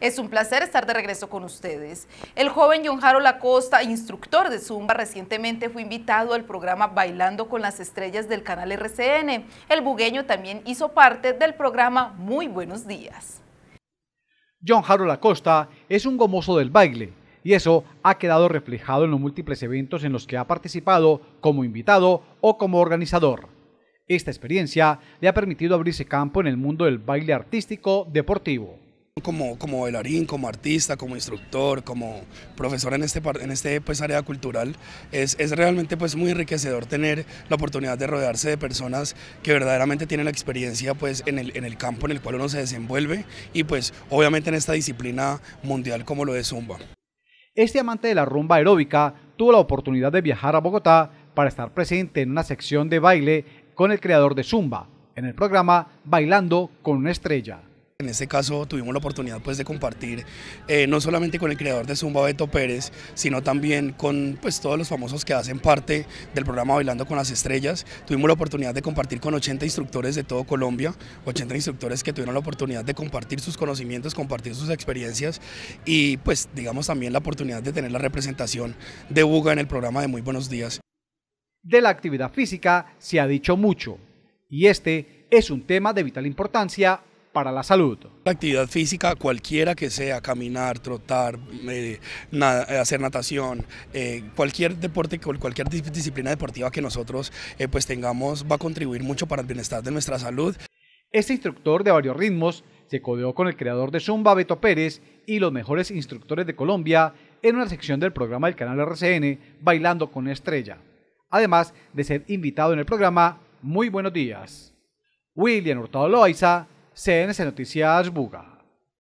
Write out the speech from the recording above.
Es un placer estar de regreso con ustedes. El joven John Jaro Lacosta, instructor de Zumba, recientemente fue invitado al programa Bailando con las Estrellas del canal RCN. El bugueño también hizo parte del programa Muy Buenos Días. John Jaro Lacosta es un gomoso del baile y eso ha quedado reflejado en los múltiples eventos en los que ha participado como invitado o como organizador. Esta experiencia le ha permitido abrirse campo en el mundo del baile artístico deportivo. Como, como bailarín, como artista, como instructor, como profesor en este, en este pues, área cultural, es, es, realmente pues, muy enriquecedor tener la oportunidad de rodearse de personas que verdaderamente tienen la experiencia pues, en, el, en el campo en el cual uno se desenvuelve y pues obviamente en esta disciplina mundial como lo es Zumba. Este amante de la rumba aeróbica tuvo la oportunidad de viajar a Bogotá para estar presente en una sección de baile con el creador de Zumba, en el programa Bailando con una estrella. En este caso tuvimos la oportunidad pues, de compartir eh, no solamente con el creador de Zumba Beto Pérez, sino también con pues, todos los famosos que hacen parte del programa Bailando con las Estrellas. Tuvimos la oportunidad de compartir con 80 instructores de todo Colombia, 80 instructores que tuvieron la oportunidad de compartir sus conocimientos, compartir sus experiencias y pues digamos también la oportunidad de tener la representación de Buga en el programa de Muy Buenos Días. De la actividad física se ha dicho mucho y este es un tema de vital importancia para la salud. La actividad física, cualquiera que sea, caminar, trotar, eh, hacer natación, eh, cualquier deporte, cualquier disciplina deportiva que nosotros eh, pues tengamos va a contribuir mucho para el bienestar de nuestra salud. Este instructor de varios ritmos se codeó con el creador de Zumba, Beto Pérez, y los mejores instructores de Colombia en una sección del programa del canal RCN, Bailando con Estrella. Además de ser invitado en el programa Muy Buenos Días. William Hurtado Loaiza, CNC Notícias Buga.